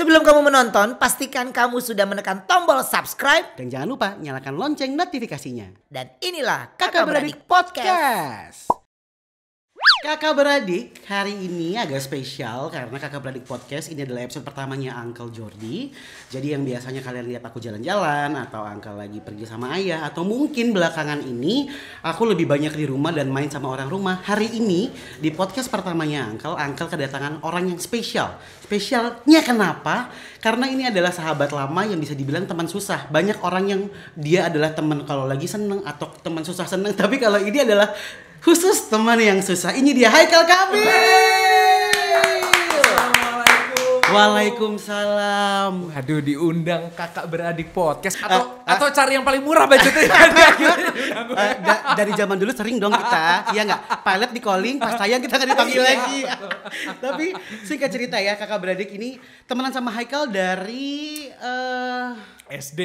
Sebelum kamu menonton, pastikan kamu sudah menekan tombol subscribe. Dan jangan lupa nyalakan lonceng notifikasinya. Dan inilah Kakak, Kakak Beradik, Beradik Podcast. Podcast. Kakak beradik hari ini agak spesial karena kakak beradik podcast ini adalah episode pertamanya Uncle Jordi. Jadi yang biasanya kalian lihat aku jalan-jalan atau Uncle lagi pergi sama ayah atau mungkin belakangan ini aku lebih banyak di rumah dan main sama orang rumah. Hari ini di podcast pertamanya Uncle, Uncle kedatangan orang yang spesial. Spesialnya kenapa? Karena ini adalah sahabat lama yang bisa dibilang teman susah. Banyak orang yang dia adalah teman kalau lagi seneng atau teman susah seneng. Tapi kalau ini adalah khusus teman yang susah. Ini dia Haikal Kabil. Assalamualaikum. Waalaikumsalam. Aduh diundang kakak beradik podcast eh, atau uh, uh, atau cari yang paling murah budgetnya. uh, eh, dari zaman dulu sering dong kita, ya nggak? Pilot di calling, pas sayang kita nggak dipanggil iya. lagi. Tapi singkat cerita ya kakak beradik ini temenan sama Haikal dari uh, SD.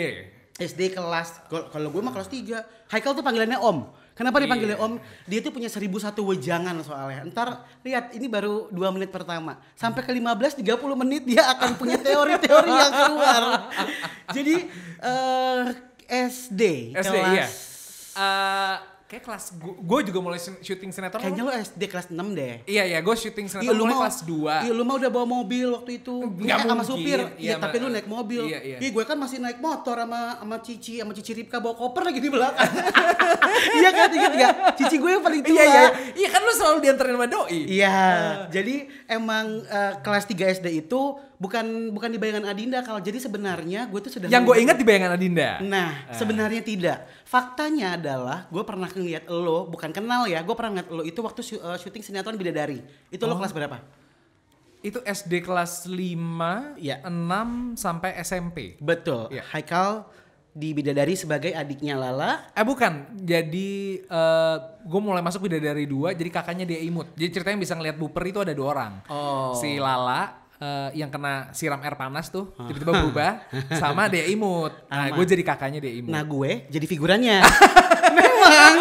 SD kelas kalau gue mah kelas 3. Haikal tuh panggilannya Om. Kenapa yeah. Om? Dia tuh punya seribu satu wejangan soalnya. Ntar lihat ini baru dua menit pertama. Sampai ke lima belas tiga puluh menit dia akan punya teori-teori yang keluar. Jadi uh, eh, SD, SD kelas iya. uh, kayak kelas gue juga mulai syuting sinetron kayaknya lu SD kelas 6 deh iya iya gue syuting sinetron iya, mulai mau, kelas 2 iya lu mah udah bawa mobil waktu itu nggak mungkin sama supir iya, ya, tapi lu naik mobil iya, iya. iya gue kan masih naik motor sama sama Cici sama Cici Ripka bawa koper lagi di belakang iya kan inget gak Cici gue yang paling tua iya, iya. iya, iya kan lu selalu diantarin sama doi iya uh. jadi emang uh, kelas 3 SD itu bukan bukan di bayangan Adinda kalau jadi sebenarnya gue tuh sedang yang gue ingat di bayangan Adinda nah uh. sebenarnya tidak faktanya adalah gue pernah ngeliat lo bukan kenal ya gue pernah ngeliat lo itu waktu uh, syuting sinetron bidadari itu oh. lo kelas berapa itu SD kelas 5, ya. enam sampai SMP. Betul. Ya. Haikal di Bidadari sebagai adiknya Lala. Eh bukan, jadi uh, eh, gue mulai masuk Bidadari dua, jadi kakaknya dia imut. Jadi ceritanya bisa ngeliat buper itu ada dua orang. Oh. Si Lala, uh, yang kena siram air panas tuh ah. tiba-tiba berubah sama dia imut. Nah, gue jadi kakaknya dia imut. Nah, gue jadi figurannya. emang.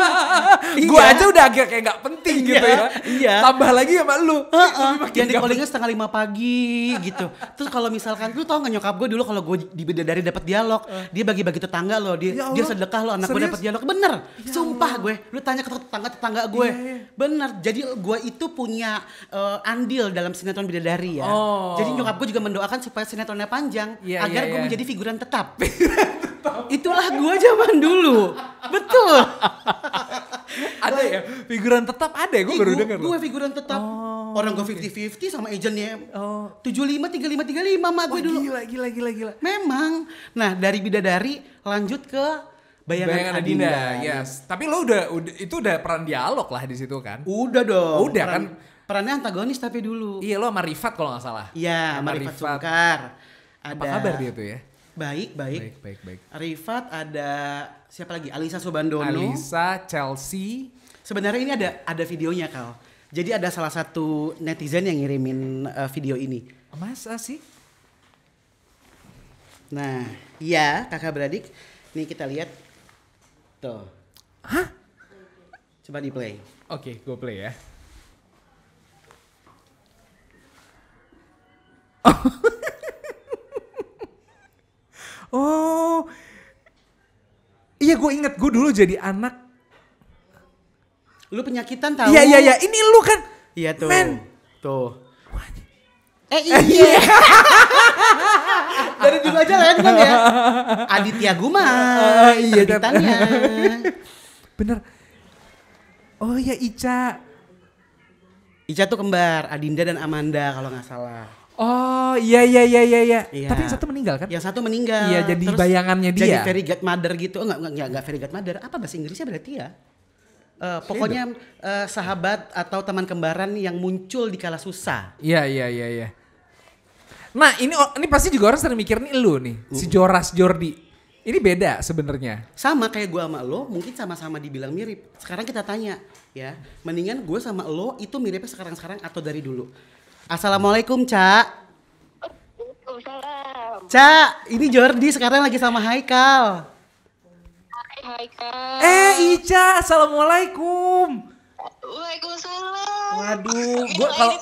Iya. Gua iya. aja udah agak kayak nggak penting iya, gitu ya. Iya. Tambah lagi sama lu. Heeh. Uh callingnya setengah lima pagi gitu. Terus kalau misalkan lu tau nggak nyokap gue dulu kalau gue di dari dapat dialog, uh. dia bagi-bagi tetangga loh, dia ya dia sedekah loh anak gue dapat dialog. Bener. Ya Sumpah gue. Lu tanya ke tetangga-tetangga gue. Yeah, yeah. Bener. Jadi gue itu punya uh, andil dalam sinetron bidadari ya. Oh. Jadi nyokap gue juga mendoakan supaya sinetronnya panjang yeah, agar yeah, gue yeah. menjadi figuran tetap. Itulah gua zaman dulu. Betul. ada ya figuran tetap ada ya gua baru dengar. Gua figuran tetap. Oh, Orang gua 50-50 sama oh. lima Oh. 75 35 35 mak gue dulu. Gila gila gila gila. Memang. Nah, dari bidadari lanjut ke Bayangan, Bayangan Adinda, Adinda yes. Tapi lo udah, udah itu udah peran dialog lah di situ kan? Udah dong. Udah peran, kan? Perannya antagonis tapi dulu. Iya lo sama Rifat kalau nggak salah. Iya, sama Rifat Sukar. Ada... Apa kabar dia tuh ya? Baik, baik. Baik, baik, baik. Arifat ada siapa lagi? Alisa Subandono Alisa, Chelsea. Sebenarnya ini ada ada videonya Kal. Jadi ada salah satu netizen yang ngirimin uh, video ini. Masa sih? Nah, iya kakak beradik. Nih kita lihat. Tuh. Hah? Coba di play. Oke, okay, gue play ya. Oh. Iya gue inget gue dulu jadi anak. Lu penyakitan tau? Iya iya iya ini lu kan. Iya tuh. Men. Tuh. Eh iya. iya. Dari dulu aja lah kan ya. Aditya Guma. Uh, iya Bener. Oh ya Ica. Ica tuh kembar, Adinda dan Amanda kalau nggak salah. Oh iya, iya iya iya iya iya. Tapi yang satu meninggal kan? Yang satu meninggal. Iya jadi Terus bayangannya dia. Jadi fairy godmother gitu. Enggak enggak enggak, enggak fairy godmother. Apa bahasa Inggrisnya berarti ya? Uh, pokoknya uh, sahabat atau teman kembaran yang muncul di kala susah. Iya iya iya iya. Nah, ini ini pasti juga orang sering mikir nih lu nih, uh. si Joras Jordi. Ini beda sebenarnya. Sama kayak gua sama lo, mungkin sama-sama dibilang mirip. Sekarang kita tanya, ya, mendingan gue sama lo itu miripnya sekarang-sekarang atau dari dulu? Assalamualaikum, Cak. Waalaikumsalam. Cak, ini Jordi sekarang lagi sama Haikal. Hai Haikal. Eh, Ica, Assalamualaikum. Waalaikumsalam. Waduh, gue kalau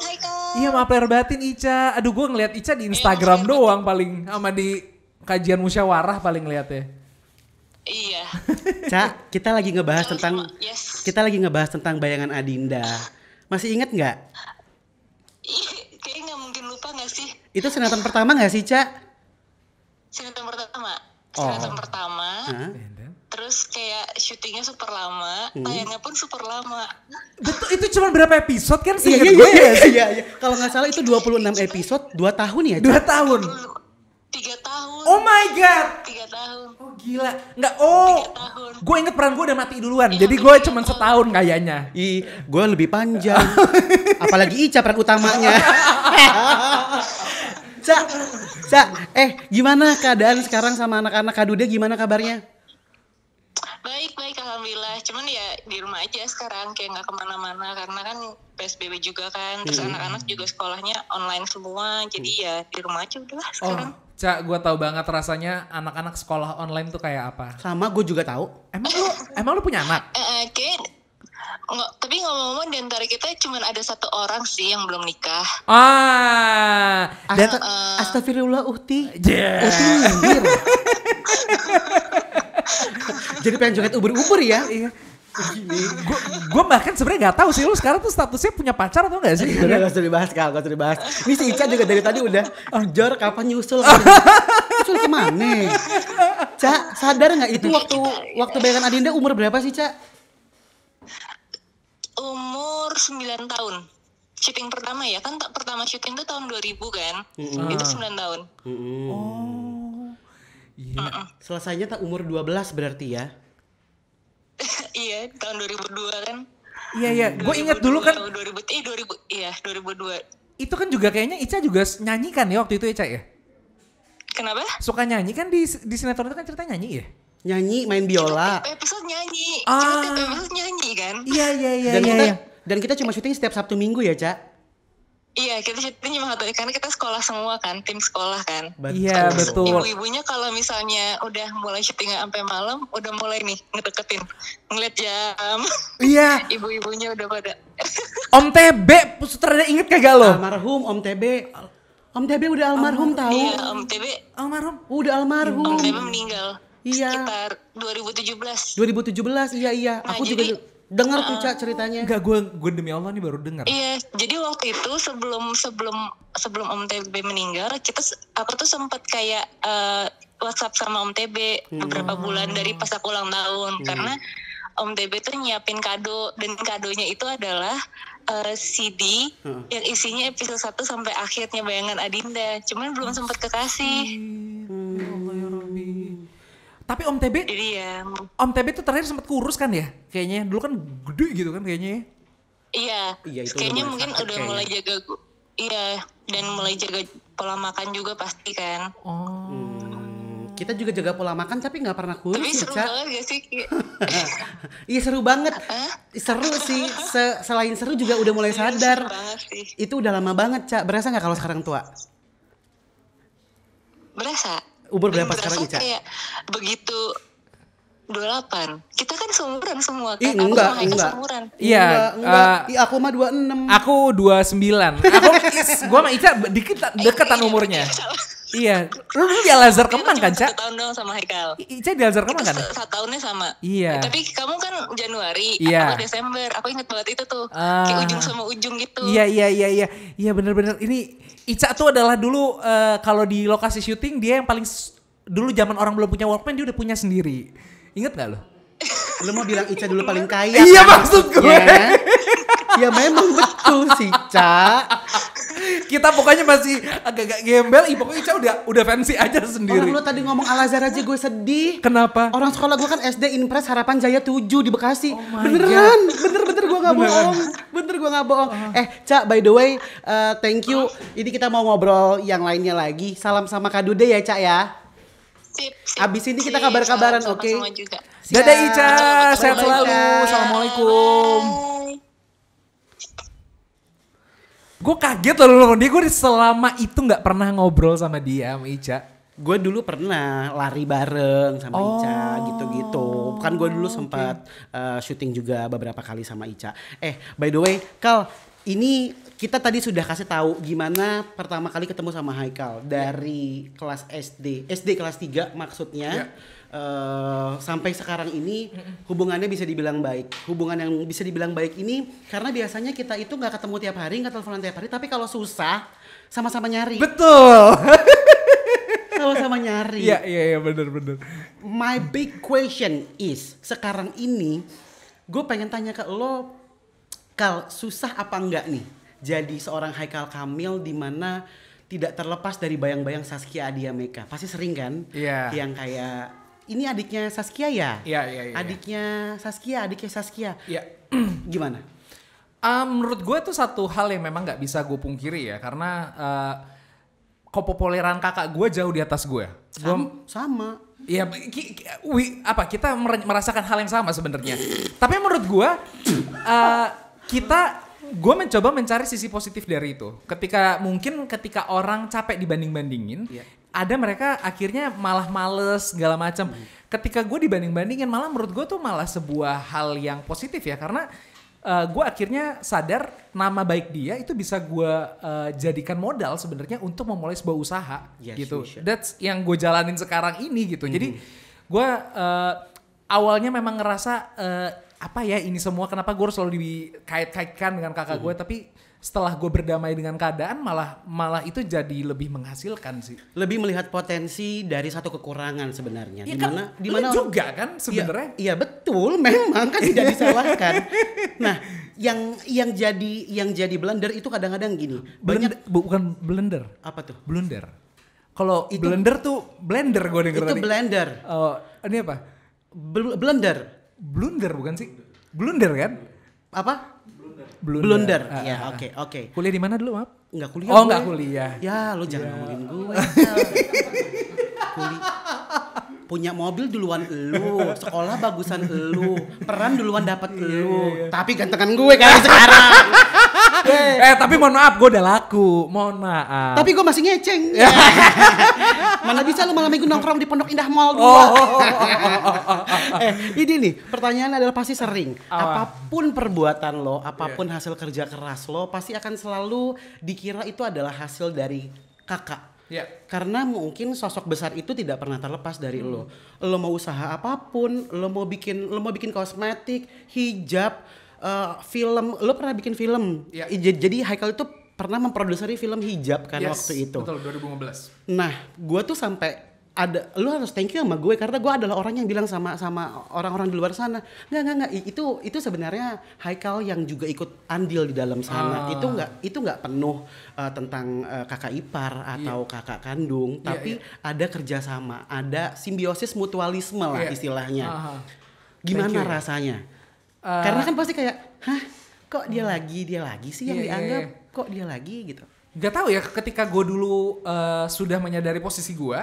Iya, maaf lahir batin Ica. Aduh, gue ngeliat Ica di Instagram eh, doang paling sama di kajian musyawarah paling ya. Iya. Cak, kita lagi ngebahas tentang yes. kita lagi ngebahas tentang bayangan Adinda. Masih inget nggak? Itu sinetron pertama nggak sih, Cak? Sinetron pertama. Oh. Sinetron pertama. Huh? Terus kayak syutingnya super lama, hmm. tayangnya pun super lama. Betul, itu cuma berapa episode kan sih? Iya, iya iya, ya? iya, iya, iya, Kalau nggak salah itu 26 episode, 2 tahun ya? Cak? 2 tahun. 3 tahun. Oh my god. 3 tahun. Oh gila. Enggak oh. Gue inget peran gue udah mati duluan. Ya, jadi gue cuma setahun kayaknya. Ih, gue lebih panjang. Apalagi Ica peran utamanya. Cak, Cak, eh gimana keadaan sekarang sama anak-anak kaduda gimana kabarnya? Baik, baik, alhamdulillah. Cuman ya di rumah aja sekarang kayak nggak kemana-mana karena kan PSBB juga kan. Terus hmm. anak-anak hmm. juga sekolahnya online semua. Jadi ya di rumah aja udah oh. sekarang. Oh, Cak, gue tau banget rasanya anak-anak sekolah online tuh kayak apa. Sama, gue juga tahu. Emang lu, emang lu punya anak? Eh, uh, kayak Nggak, tapi ngomong-ngomong di antara kita cuma ada satu orang sih yang belum nikah. Ah, dan uh, uh, eh, astagfirullah Uhti. Yeah. Uhti nyindir. Jadi pengen joget ubur-ubur ya. Iya. Gue bahkan sebenarnya gak tahu sih lu sekarang tuh statusnya punya pacar atau gak sih? Udah gak usah dibahas kak, gak usah dibahas. Ini si Ica juga dari tadi udah, oh, Jor kapan nyusul? nyusul kemana? Ca, sadar gak itu iya, waktu iya. waktu bayangan Adinda umur berapa sih Ca? umur 9 tahun syuting pertama ya kan tak pertama syuting kan? itu tahun 2000 kan mm-hmm. itu 9 tahun oh iya yeah. mm-hmm. selesainya tak umur 12 berarti ya iya tahun 2002 kan iya iya gue ingat dulu kan 2000 eh 2000 iya 2002 itu kan juga kayaknya Ica juga nyanyikan ya waktu itu Ica ya kenapa suka nyanyi kan di di sinetron itu kan cerita nyanyi ya nyanyi main biola tiap episode nyanyi ah. tiap episode nyanyi kan iya iya iya dan iya, kita iya. dan kita cuma syuting setiap sabtu minggu ya cak Iya kita syuting cuma satu karena kita sekolah semua kan tim sekolah kan. Iya betul. Ibu-ibunya kalau misalnya udah mulai syuting sampai malam udah mulai nih ngedeketin ngeliat jam. Iya. Ibu-ibunya udah pada. Om TB sutradara inget kagak lo? Almarhum Om TB. Om TB udah almarhum, almarhum tahu. Iya Om TB. Almarhum. Udah almarhum. Om TB meninggal. Iya. Sekitar 2017. 2017 iya iya. Nah, aku jadi, juga dengar uh, tuh Ca, ceritanya. Enggak gue gue demi Allah nih baru dengar. Iya, jadi waktu itu sebelum sebelum sebelum Om TB meninggal, kita aku tuh sempat kayak uh, WhatsApp sama Om TB hmm. beberapa bulan dari pas aku ulang tahun hmm. karena Om TB tuh nyiapin kado dan kadonya itu adalah uh, eh, CD hmm. yang isinya episode 1 sampai akhirnya bayangan Adinda. Cuman belum sempat kekasih. Hmm. Ya ya tapi Om TB, ya, Om TB tuh terakhir sempat kurus kan ya? Kayaknya dulu kan gede gitu kan kayaknya. Ya? Iya. Iya itu kayaknya mungkin sakit, udah kayaknya. mulai jaga iya dan mulai jaga pola makan juga pasti kan. Oh. Hmm, kita juga jaga pola makan tapi nggak pernah kurus. Tapi ya, seru banget gak sih? Iya. iya seru banget. seru sih. Se selain seru juga udah mulai iya, sadar. Itu udah lama banget, Cak. Berasa nggak kalau sekarang tua? Berasa Umur berapa sekarang Ica? Kayak begitu 28. Kita kan seumuran semua kan. Ih, aku enggak, sama enggak. seumuran. Iya, enggak, eh, enggak. Uh, Ih, aku mah 26. Aku 29. Aku gua sama Ica dikit iya, deketan iya, umurnya. Iya, iya. Lu di Al Azhar iya, Kemang kan, Cak? Satu tahun dong sama Haikal. Ica di Al Azhar Kemang kan? Satu tahunnya sama. Iya. Eh, tapi kamu kan Januari, iya. aku Desember. Aku inget banget itu tuh. Uh, Kayak ujung sama ujung gitu. Iya, iya, iya, iya. Iya benar-benar. Ini Ica tuh adalah dulu uh, kalau di lokasi syuting dia yang paling dulu zaman orang belum punya Walkman dia udah punya sendiri. Ingat gak lo? Lu mau bilang Ica dulu paling kaya. Iya kan? maksud gue. Iya. Ya memang betul sih, Ca kita pokoknya masih agak-agak gembel ih pokoknya Ica udah udah fancy aja sendiri orang lu tadi ngomong Al Azhar aja gue sedih kenapa orang sekolah gue kan SD impress Harapan Jaya 7 di Bekasi oh beneran bener-bener gue nggak bohong bener gue nggak bohong uh. eh Ca by the way uh, thank you ini kita mau ngobrol yang lainnya lagi salam sama Kadude ya Ca ya Sip, sip, Abis ini kita kabar-kabaran, oke? Okay? Dadah Ica, sehat selalu. Assalamualaikum. Gue kaget loh sama dia. Gue selama itu nggak pernah ngobrol sama dia, sama Ica. Gue dulu pernah lari bareng sama oh. Ica gitu-gitu. Kan gue dulu sempat okay. uh, eh, syuting juga beberapa kali sama Ica. Eh, by the way, Kal, ini kita tadi sudah kasih tahu gimana pertama kali ketemu sama Haikal dari kelas SD. SD kelas 3 maksudnya. Yeah Eh, sampai sekarang ini hubungannya bisa dibilang baik. Hubungan yang bisa dibilang baik ini karena biasanya kita itu nggak ketemu tiap hari, nggak teleponan tiap hari, tapi kalau susah sama-sama nyari. Betul. sama-sama nyari. Iya, iya, iya, bener, bener. My big question is, sekarang ini gue pengen tanya ke lo, Kal, susah apa enggak nih jadi seorang Haikal Kamil di mana tidak terlepas dari bayang-bayang Saskia Meka. Pasti sering kan? Yeah. Yang kayak ini adiknya Saskia ya? Iya, iya, iya, iya. Adiknya Saskia, adiknya Saskia. Iya. Gimana? Uh, menurut gue itu satu hal yang memang gak bisa gue pungkiri ya, karena uh, kepopuleran kakak gue jauh di atas gue. Sama. gua, sama. Ya. Wi. apa kita merasakan hal yang sama sebenarnya. Tapi menurut gue, uh, eh, kita gue mencoba mencari sisi positif dari itu. Ketika mungkin ketika orang capek dibanding bandingin, yeah ada mereka akhirnya malah males segala macam. Hmm. Ketika gue dibanding-bandingin malah menurut gue tuh malah sebuah hal yang positif ya karena uh, eh, gue akhirnya sadar nama baik dia itu bisa gue uh, jadikan modal sebenarnya untuk memulai sebuah usaha yes, gitu. Sure. That's yang gue jalanin sekarang ini gitu. Hmm. Jadi gue uh, awalnya memang ngerasa uh, apa ya ini semua kenapa gue harus selalu dikait-kaitkan dengan kakak hmm. gue tapi setelah gue berdamai dengan keadaan malah malah itu jadi lebih menghasilkan sih lebih melihat potensi dari satu kekurangan sebenarnya ya, dimana kan, dimana lu juga kan iya, sebenarnya iya ya betul memang kan tidak disalahkan nah yang yang jadi yang jadi blender itu kadang-kadang gini blender, banyak bukan blender apa tuh blender kalau blender tuh blender gue denger itu tadi. blender oh ini apa Bl blender blunder bukan sih blunder kan apa blunder. Blunder. Uh, ya, oke, oke. Okay. Kuliah di mana dulu, maaf? Enggak kuliah. Oh, enggak kuliah. Ya, lu jangan yeah. ngomongin gue. kuliah punya mobil duluan lu, sekolah bagusan lu, peran duluan dapat iya, lu. Iya, iya. Tapi gantengan gue kan sekarang. Eh, eh tapi mohon maaf gue udah laku, mohon maaf. Tapi gue masih ngeceng. Mana bisa lu malam minggu nongkrong di Pondok Indah Mall gue. Oh, eh ini nih pertanyaannya adalah pasti sering. Apapun perbuatan lo, apapun hasil kerja keras lo, pasti akan selalu dikira itu adalah hasil dari kakak Yeah. Karena mungkin sosok besar itu tidak pernah terlepas dari hmm. lo. Lo mau usaha apapun, lo mau bikin lo mau bikin kosmetik, hijab, uh, film, lo pernah bikin film. Yeah. Jadi Haikal itu pernah memproduksi film hijab kan yes, waktu itu. Betul, 2015. Nah, gue tuh sampai ada lu harus thank you sama gue karena gue adalah orang yang bilang sama sama orang-orang di luar sana nggak nggak nggak itu itu sebenarnya Haikal yang juga ikut andil di dalam sana ah. itu nggak itu nggak penuh uh, tentang uh, kakak ipar atau yeah. kakak kandung iya, tapi yeah. ada kerjasama ada simbiosis mutualisme lah yeah. istilahnya Aha. Ah. gimana you. rasanya uh. karena kan pasti kayak hah kok dia hmm. lagi dia lagi sih yang yeah, iya, dianggap yeah, yeah. kok dia lagi gitu Gak tau ya ketika gue dulu uh, sudah menyadari posisi gue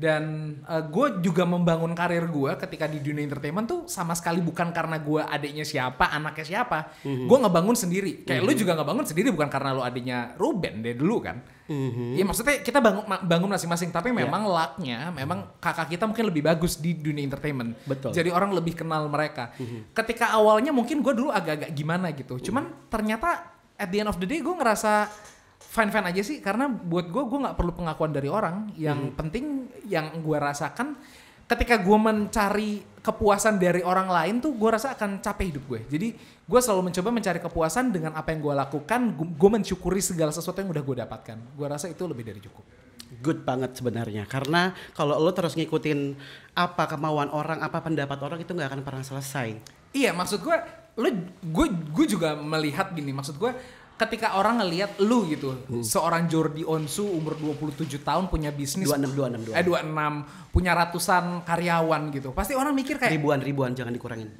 dan uh, eh, gue juga membangun karir gue ketika di dunia entertainment tuh sama sekali bukan karena gue adiknya siapa anaknya siapa mm-hmm. gue ngebangun sendiri kayak mm-hmm. lu mhm. juga ngebangun sendiri bukan karena lu adiknya Ruben deh dulu kan mm-hmm. ya maksudnya kita bangun bangun masing-masing tapi ya. memang yeah. lucknya memang kakak kita mungkin lebih bagus di dunia entertainment betul jadi orang lebih kenal mereka mm-hmm. ketika awalnya mungkin gue dulu agak-agak gimana gitu mm-hmm. cuman ternyata at the end of the day gue ngerasa fine fine aja sih karena buat gue gue nggak perlu pengakuan dari orang yang hmm. penting yang gue rasakan ketika gue mencari kepuasan dari orang lain tuh gue rasa akan capek hidup gue jadi gue selalu mencoba mencari kepuasan dengan apa yang gue lakukan gue mensyukuri segala sesuatu yang udah gue dapatkan gue rasa itu lebih dari cukup good banget sebenarnya karena kalau lo terus ngikutin apa kemauan orang apa pendapat orang itu nggak akan pernah selesai iya maksud gue lo gue gue juga melihat gini maksud gue ketika orang ngelihat lu gitu hmm. seorang Jordi Onsu umur 27 tahun punya bisnis 26 26 26 eh 26 punya ratusan karyawan gitu pasti orang mikir kayak ribuan ribuan jangan dikurangin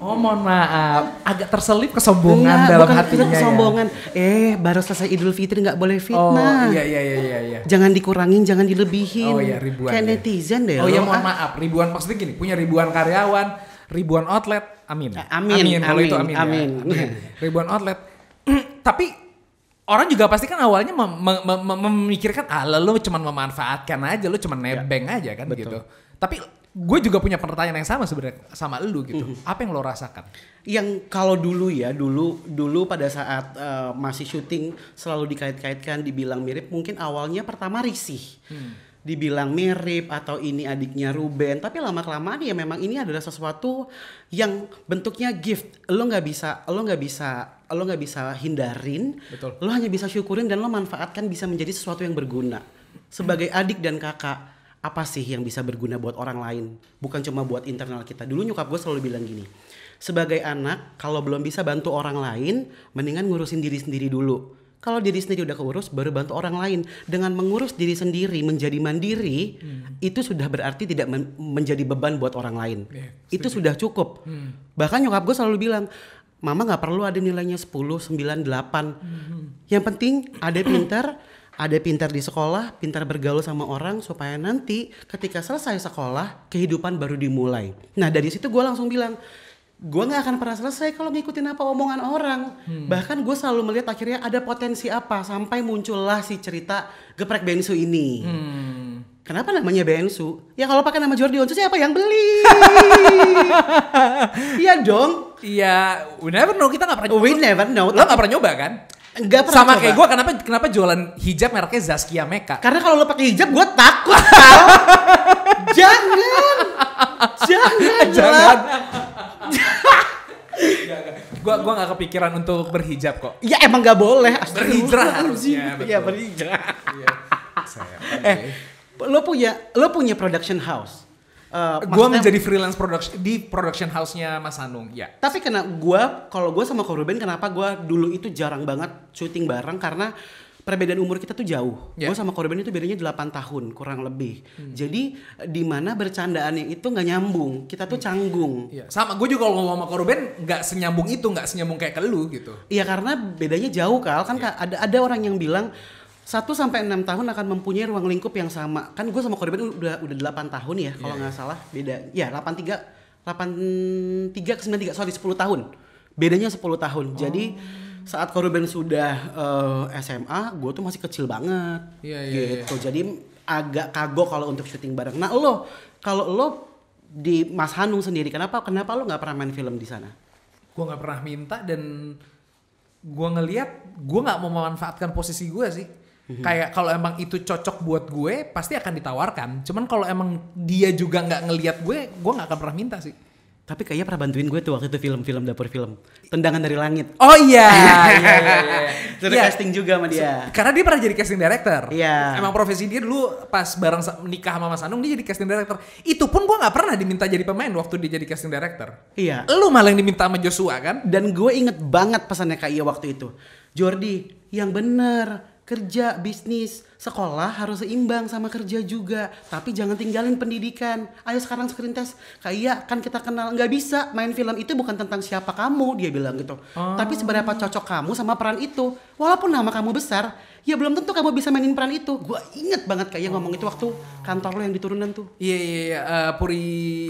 Oh mohon maaf, agak terselip kesombongan nah, dalam bukan, hatinya ya. kesombongan. Ya. Eh, baru selesai Idul Fitri nggak boleh oh, fitnah. Oh iya iya iya iya. Jangan dikurangin, jangan dilebihin. Oh iya ribuan. Kayak ya. netizen deh. Oh iya mohon maaf, ribuan maksudnya gini, punya ribuan karyawan, ribuan outlet, amin. Amin. Amin. amin. Kalau itu amin. Ya. Amin. amin. Ribuan outlet, tapi orang juga pasti kan awalnya mem mem mem memikirkan ah lo cuma memanfaatkan aja lo cuma ya. nebeng ya. aja kan Betul. gitu tapi gue juga punya pertanyaan yang sama sebenarnya sama lu gitu mm -hmm. apa yang lo rasakan yang kalau dulu ya dulu dulu pada saat uh, masih syuting selalu dikait-kaitkan dibilang mirip mungkin awalnya pertama risih hmm dibilang mirip atau ini adiknya Ruben tapi lama kelamaan ya memang ini adalah sesuatu yang bentuknya gift lo nggak bisa lo nggak bisa lo nggak bisa hindarin, Betul. lo hanya bisa syukurin dan lo manfaatkan bisa menjadi sesuatu yang berguna. Sebagai adik dan kakak, apa sih yang bisa berguna buat orang lain? Bukan cuma buat internal kita. Dulu nyokap gue selalu bilang gini, sebagai anak kalau belum bisa bantu orang lain, mendingan ngurusin diri sendiri dulu. Kalau diri sendiri udah keurus, baru bantu orang lain. Dengan mengurus diri sendiri, menjadi mandiri, hmm. itu sudah berarti tidak men menjadi beban buat orang lain. Yeah, itu sudah cukup. Hmm. Bahkan nyokap gue selalu bilang, mama nggak perlu ada nilainya 10, 9, 8. Hmm. Yang penting ada pintar, ada pintar di sekolah, pintar bergaul sama orang supaya nanti ketika selesai sekolah kehidupan baru dimulai. Nah dari situ gue langsung bilang gue gak akan pernah selesai kalau ngikutin apa omongan orang. Hmm. Bahkan gue selalu melihat akhirnya ada potensi apa sampai muncullah si cerita geprek bensu ini. Hmm. Kenapa namanya Bensu? Ya kalau pakai nama Jordi Onsu siapa yang beli? Iya dong. Iya, we never know kita gak pernah. We never know. Lo nggak pernah nyoba kan? Enggak pernah. Sama coba. kayak gue kenapa kenapa jualan hijab mereknya Zaskia Mecca? Karena kalau lo pakai hijab gue takut. jangan, jangan, jangan. Gue gua gak kepikiran untuk berhijab kok. Ya emang gak boleh. Berhijrah harusnya. Iya berhijrah. Iya. iya. Eh, lo punya lo punya production house? Uh, eh, gue menjadi freelance production di production house-nya Mas Hanung, ya. Tapi karena gue, kalau gue sama Ko kenapa gue dulu itu jarang banget syuting bareng karena perbedaan umur kita tuh jauh. Yeah. Gue sama Korban itu bedanya 8 tahun kurang lebih. Hmm. Jadi di mana bercandaannya itu nggak nyambung, kita tuh hmm. canggung. Yeah. Sama gue juga kalau ngomong sama Korban nggak senyambung itu, nggak senyambung kayak ke lu gitu. Iya karena bedanya jauh kal, kan yeah. ada ada orang yang bilang satu sampai enam tahun akan mempunyai ruang lingkup yang sama. Kan gue sama korban udah udah 8 tahun ya kalau iya. nggak salah beda. Ya delapan tiga delapan tiga sembilan tiga sorry sepuluh tahun. Bedanya sepuluh tahun. Oh. Jadi saat korban sudah uh, eh, SMA, gue tuh masih kecil banget. Iya, yeah, yeah, gitu. Yeah. Jadi agak kagok kalau untuk syuting bareng. Nah, lo kalau lo di Mas Hanung sendiri kenapa kenapa lo nggak pernah main film di sana? Gue nggak pernah minta dan gue ngeliat gue nggak mau memanfaatkan posisi gue sih Mhm. Kayak kalau emang itu cocok buat gue pasti akan ditawarkan. Cuman kalau emang dia juga nggak ngeliat gue, gue nggak akan pernah minta sih. Tapi kayaknya pernah bantuin gue tuh waktu itu film-film dapur film. Tendangan dari langit. Oh iya. yeah. yeah, yeah, yeah. casting juga sama dia. Karena dia pernah jadi casting director. Iya. Yeah. Emang profesi dia dulu pas bareng nikah sama Mas Anung dia jadi casting director. Itu pun gue nggak pernah diminta jadi pemain waktu dia jadi casting director. Iya. Yeah. Lu malah yang diminta sama Joshua kan? Dan gue inget banget pesannya Kak Iya waktu itu. Jordi, yang bener kerja, bisnis, sekolah harus seimbang sama kerja juga. Tapi jangan tinggalin pendidikan. Ayo sekarang screen test. Kayak iya, kan kita kenal nggak bisa main film itu bukan tentang siapa kamu dia bilang gitu. Oh. Tapi seberapa cocok kamu sama peran itu. Walaupun nama kamu besar, ya belum tentu kamu bisa mainin peran itu. gue inget banget kayak oh. ngomong itu waktu kantor lo yang diturunan tuh. Iya iya iya eh, Puri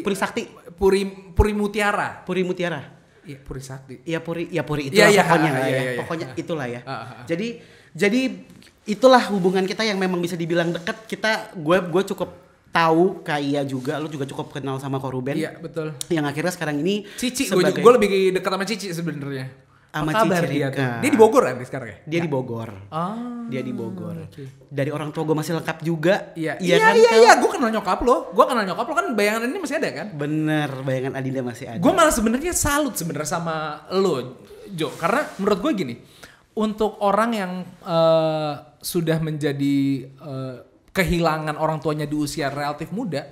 Puri Sakti. Puri Puri Mutiara. Puri Mutiara. Iya Puri Sakti. Iya Puri, ya Puri itu iya, iya, ya, ya, pokoknya, ya, ya, ya, pokoknya ya. itulah ya. Uh, uh, uh. Jadi jadi itulah hubungan kita yang memang bisa dibilang dekat kita gue gue cukup tahu Kaya juga lu juga cukup kenal sama Koruben iya betul yang akhirnya sekarang ini Cici sebagai... gue lebih dekat sama Cici sebenarnya sama Cici dia Dia di Bogor kan sekarang ya? Dia ya. di Bogor. Oh. Dia di Bogor. Okay. Dari orang tua gue masih lengkap juga. Iya. Iya iya kan, iya, iya. gue kenal nyokap lo. Gue kenal nyokap lo kan bayangan ini masih ada kan? Bener, bayangan Adinda masih ada. Gue malah sebenarnya salut sebenarnya sama lo, Jo. Karena menurut gue gini, untuk orang yang uh, sudah menjadi uh, kehilangan orang tuanya di usia relatif muda,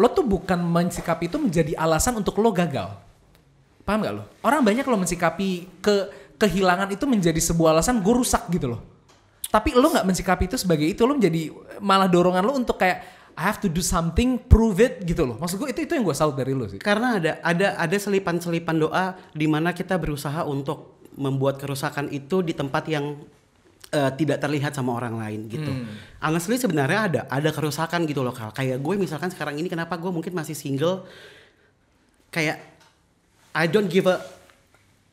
lo tuh bukan mensikapi itu menjadi alasan untuk lo gagal. Paham gak lo? Orang banyak lo mensikapi ke kehilangan itu menjadi sebuah alasan gue rusak gitu loh. Tapi lo gak mensikapi itu sebagai itu, lo menjadi malah dorongan lo untuk kayak I have to do something, prove it gitu loh. Maksud gue itu itu yang gue salut dari lo sih. Karena ada ada ada selipan-selipan doa di mana kita berusaha untuk membuat kerusakan itu di tempat yang uh, tidak terlihat sama orang lain gitu. Hmm. sebenarnya ada ada kerusakan gitu lokal. Kayak gue misalkan sekarang ini kenapa gue mungkin masih single kayak I don't give a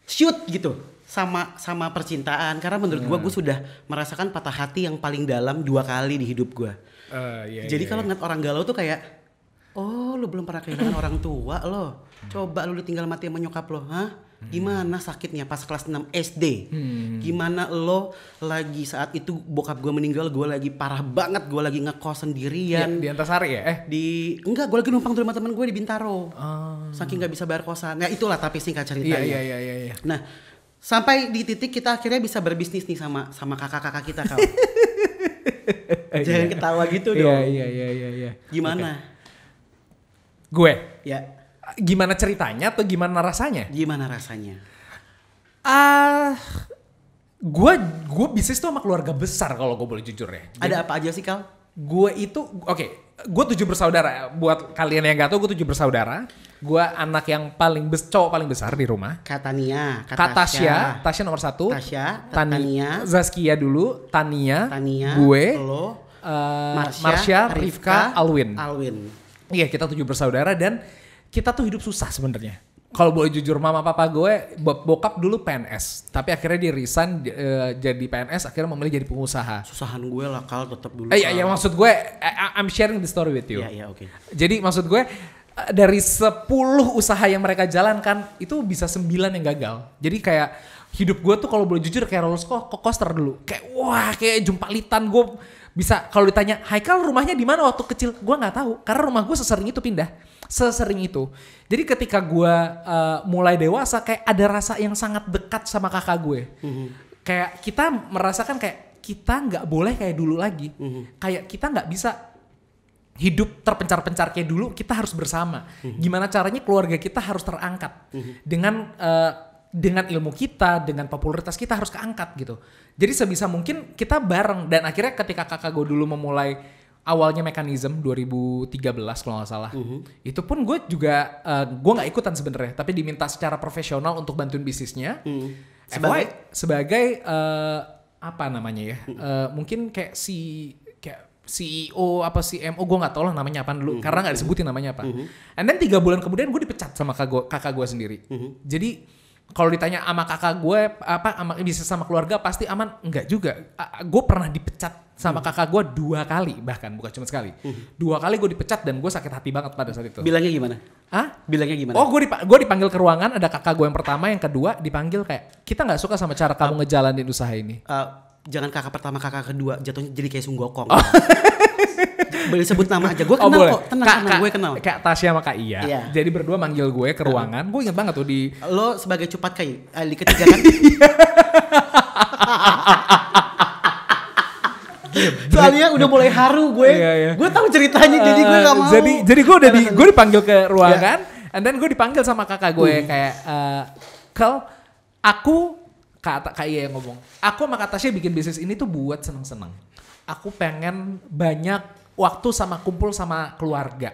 shoot gitu sama sama percintaan karena menurut hmm. gue gue sudah merasakan patah hati yang paling dalam dua kali di hidup gue. Uh, eh, yeah, iya, Jadi yeah, kalau yeah. ngeliat orang galau tuh kayak oh lu belum pernah kehilangan orang tua lo. Coba lu ditinggal mati sama nyokap lo, hah? Hmm. Gimana sakitnya pas kelas 6 SD? Hmm. Gimana lo lagi saat itu bokap gue meninggal, gue lagi parah banget, gue lagi ngekos sendirian. Ya, di Antasari ya? Eh? Di enggak, gue lagi numpang di rumah teman gue di Bintaro. Oh. Saking nggak bisa bayar kosan. Nah itulah tapi singkat ceritanya. Ya. Iya iya iya. iya. Nah sampai di titik kita akhirnya bisa berbisnis nih sama sama kakak-kakak kita kalau iya. Jangan ketawa gitu iya, dong. Iya iya iya iya. Gimana? Okay. Gue. Ya gimana ceritanya atau gimana rasanya? Gimana rasanya? Ah, uh, gue gue bisnis tuh sama keluarga besar kalau gue boleh jujur ya. Ada apa aja sih kal? Gue itu oke, okay, gue tujuh bersaudara. Buat kalian yang gak tau, gue tujuh bersaudara. Gue anak yang paling bes cowok paling besar di rumah. Katania, Katasya, Tasya nomor satu. Tasya, Tania, Zaskia dulu, Tania, Tania, gue, lo, uh, Marsha, Rifka, Rifka, Alwin. Alwin. Iya, kita tujuh bersaudara dan kita tuh hidup susah sebenarnya. Kalau boleh jujur mama papa gue bokap dulu PNS, tapi akhirnya di resign e, jadi PNS, akhirnya memilih jadi pengusaha. Susahan gue lah kal tetap dulu. Eh, iya, iya maksud gue I, eh, eh, I'm sharing the story with you. Iya, iya, oke. Okay. Jadi maksud gue dari 10 usaha yang mereka jalankan itu bisa 9 yang gagal. Jadi kayak hidup gue tuh kalau boleh jujur kayak roller coaster dulu. Kayak wah, kayak jumpalitan gue bisa kalau ditanya Haikal rumahnya di mana waktu kecil gue nggak tahu karena rumah gue sesering itu pindah sesering itu. Jadi ketika gue uh, mulai dewasa kayak ada rasa yang sangat dekat sama kakak gue. Mm-hmm. Kayak kita merasakan kayak kita nggak boleh kayak dulu lagi. Mm-hmm. Kayak kita nggak bisa hidup terpencar-pencar kayak dulu kita harus bersama. Mm-hmm. Gimana caranya keluarga kita harus terangkat mm-hmm. dengan uh, dengan ilmu kita, dengan popularitas kita harus keangkat gitu. Jadi sebisa mungkin kita bareng dan akhirnya ketika kakak gue dulu memulai awalnya mekanisme 2013 kalau nggak salah uh itu pun gue juga uh, gue nggak ikutan sebenarnya tapi diminta secara profesional untuk bantuin bisnisnya uh mhm. -huh. sebagai sebagai uh, apa namanya ya uh, mungkin kayak si kayak CEO apa CMO gue nggak tahu lah namanya apa dulu uh karena nggak disebutin namanya apa uh -huh. and then tiga bulan kemudian gue dipecat sama kakak gue sendiri uh jadi kalau ditanya sama kakak gue apa sama bisa sama keluarga pasti aman enggak juga gue pernah dipecat sama hmm. kakak gue dua kali bahkan bukan cuma sekali hmm. dua kali gue dipecat dan gue sakit hati banget pada saat itu bilangnya gimana ah bilangnya gimana oh gue dipa gue dipanggil ke ruangan ada kakak gue yang pertama yang kedua dipanggil kayak kita nggak suka sama cara kamu ah. ngejalanin usaha ini uh, jangan kakak pertama kakak kedua jatuhnya jadi kayak sunggokong oh. boleh sebut nama aja gue oh, kenal oh, kok tenang kak, tenang gue kenal kak Tasya sama kak Iya yeah. jadi berdua manggil gue ke ruangan iya. gue inget banget tuh di lo sebagai cupat kai eh, ahli ketiga kan iya. Soalnya udah mulai haru gue, Iya, iya. gue tahu ceritanya, uh, jadi gue gak eh, mau. Jadi, jadi gue udah di, iya. gue dipanggil ke ruangan, yeah. and then gue dipanggil sama kakak gue uh. kayak, uh, Kel, aku Kak, kak Iya yang ngomong. Aku sama kata bikin bisnis ini tuh buat seneng-seneng. Aku pengen banyak waktu sama kumpul sama keluarga.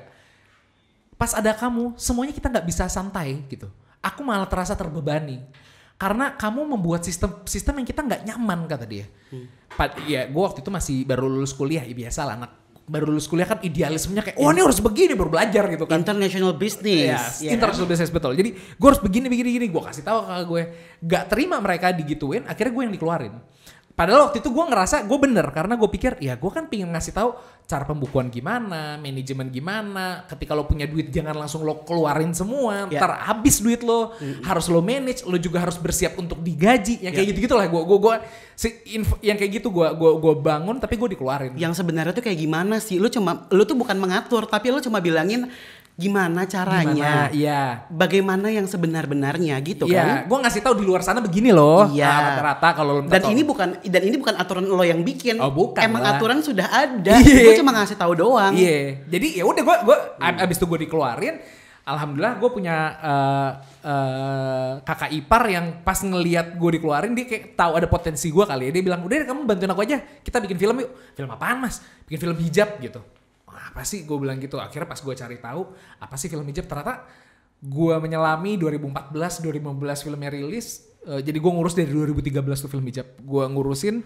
Pas ada kamu, semuanya kita nggak bisa santai gitu. Aku malah terasa terbebani. Karena kamu membuat sistem sistem yang kita nggak nyaman kata dia. Hmm. Iya, gua ya, gue waktu itu masih baru lulus kuliah, ya biasa lah anak baru lulus kuliah kan idealismenya kayak iya. wah oh, ini harus begini baru belajar gitu kan international business yes, iya, yeah. international business betul jadi gue harus begini begini gini gue kasih tahu kakak gue gak terima mereka digituin akhirnya gue yang dikeluarin Padahal waktu itu gue ngerasa gue bener karena gue pikir ya gue kan pingin ngasih tahu cara pembukuan gimana, manajemen gimana. Ketika lo punya duit jangan langsung lo keluarin semua, yeah. ntar habis duit lo, mm-hmm. harus lo manage, lo juga harus bersiap untuk digaji. Yang kayak yeah. gitu gitulah gue gue gue yang kayak gitu gue gue gue bangun tapi gue dikeluarin. Yang sebenarnya tuh kayak gimana sih? Lo cuma lo tuh bukan mengatur tapi lo cuma bilangin gimana caranya, gimana, iya. bagaimana yang sebenar-benarnya gitu iya. kan? Gue ngasih tahu di luar sana begini loh, rata iya. ah, rata-rata kalau dan tahu. ini bukan dan ini bukan aturan lo yang bikin, oh, bukan emang lah. aturan sudah ada, iya. gue cuma ngasih tahu doang. Iya, jadi ya udah gue gue hmm. abis itu gue dikeluarin, alhamdulillah gue punya uh, uh, kakak ipar yang pas ngelihat gue dikeluarin dia kayak tahu ada potensi gue kali ya dia bilang udah kamu bantuin aku aja kita bikin film yuk film apaan mas bikin film hijab gitu apa sih gue bilang gitu akhirnya pas gue cari tahu apa sih film hijab ternyata gue menyelami 2014 2015 filmnya rilis uh, jadi gue ngurus dari 2013 tuh film hijab gue ngurusin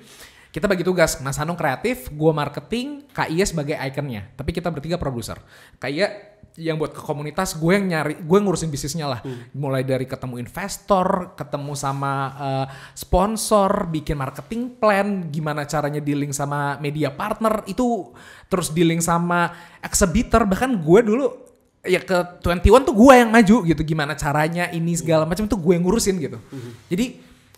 kita bagi tugas Mas Hanung kreatif gue marketing KIA e sebagai ikonnya tapi kita bertiga produser KIA e yang buat ke komunitas gue yang nyari gue ngurusin bisnisnya lah hmm. mulai dari ketemu investor ketemu sama uh, sponsor bikin marketing plan gimana caranya dealing sama media partner itu terus dealing sama exhibitor bahkan gue dulu ya ke 21 tuh gue yang maju gitu gimana caranya ini segala macam tuh gue yang ngurusin gitu hmm. jadi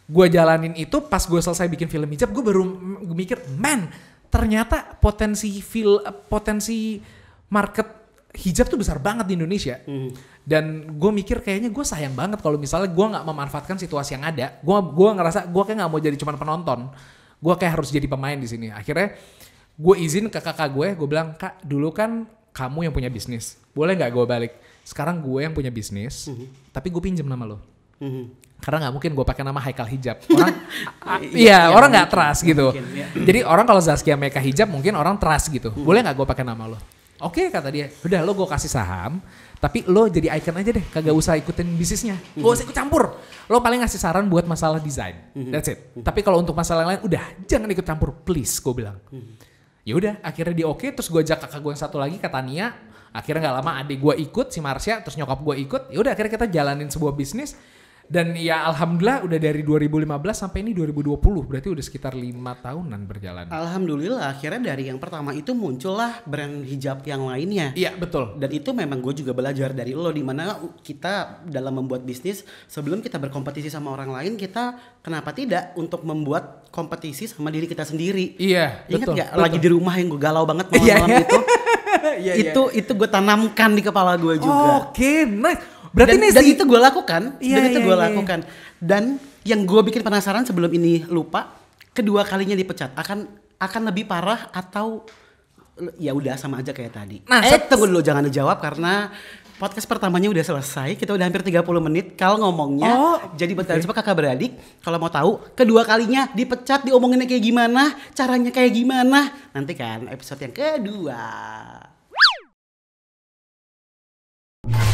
gue jalanin itu pas gue selesai bikin film hijab gue baru mikir man ternyata potensi feel potensi market hijab tuh besar banget di Indonesia Mm. dan gue mikir kayaknya gue sayang banget kalau misalnya gue nggak memanfaatkan situasi yang ada gue gua ngerasa gue kayak nggak mau jadi cuma penonton gue kayak harus jadi pemain di sini akhirnya gue izin ke kakak gue gue bilang kak dulu kan kamu yang punya bisnis boleh nggak gue balik sekarang gue yang punya bisnis mm-hmm. tapi gue pinjem nama lo hmm. karena nggak mungkin gue pakai nama Haikal Hijab orang iya, ya, orang nggak trust gitu mungkin, ya. jadi orang kalau Zaskia Meka Hijab mungkin orang trust gitu hmm. boleh nggak gue pakai nama lo Oke okay, kata dia, udah lo gue kasih saham, tapi lo jadi icon aja deh, kagak usah ikutin bisnisnya, mm gak usah ikut campur. Lo paling ngasih saran buat masalah desain, mm that's it. Mhm. Tapi kalau untuk masalah yang lain, udah jangan ikut campur, please, gue bilang. Mm-hmm. Ya udah, akhirnya dia oke, okay, terus gue ajak kakak gue yang satu lagi, kata Nia, Akhirnya nggak lama adik gue ikut, si Marsha, terus nyokap gue ikut. Ya udah, akhirnya kita jalanin sebuah bisnis dan ya alhamdulillah udah dari 2015 sampai ini 2020 berarti udah sekitar lima tahunan berjalan. Alhamdulillah akhirnya dari yang pertama itu muncullah brand hijab yang lainnya. Iya betul. Dan itu memang gue juga belajar dari lo di dimana kita dalam membuat bisnis sebelum kita berkompetisi sama orang lain kita kenapa tidak untuk membuat kompetisi sama diri kita sendiri. Iya. Ingat betul, gak lagi di rumah yang gue galau banget iya, malam-malam iya. itu. Iya, iya. itu itu gue tanamkan di kepala gue juga. Oke, okay, nice Berarti dan, dan itu gue lakukan, iya, dan itu iya, gue iya, iya. lakukan. Dan yang gue bikin penasaran sebelum ini lupa, kedua kalinya dipecat akan akan lebih parah atau ya udah sama aja kayak tadi. Nah, eh, tunggu dulu jangan dijawab karena podcast pertamanya udah selesai. Kita udah hampir 30 menit kalau ngomongnya. Oh, jadi bentar okay. coba kakak beradik kalau mau tahu kedua kalinya dipecat diomonginnya kayak gimana, caranya kayak gimana. Nanti kan episode yang kedua.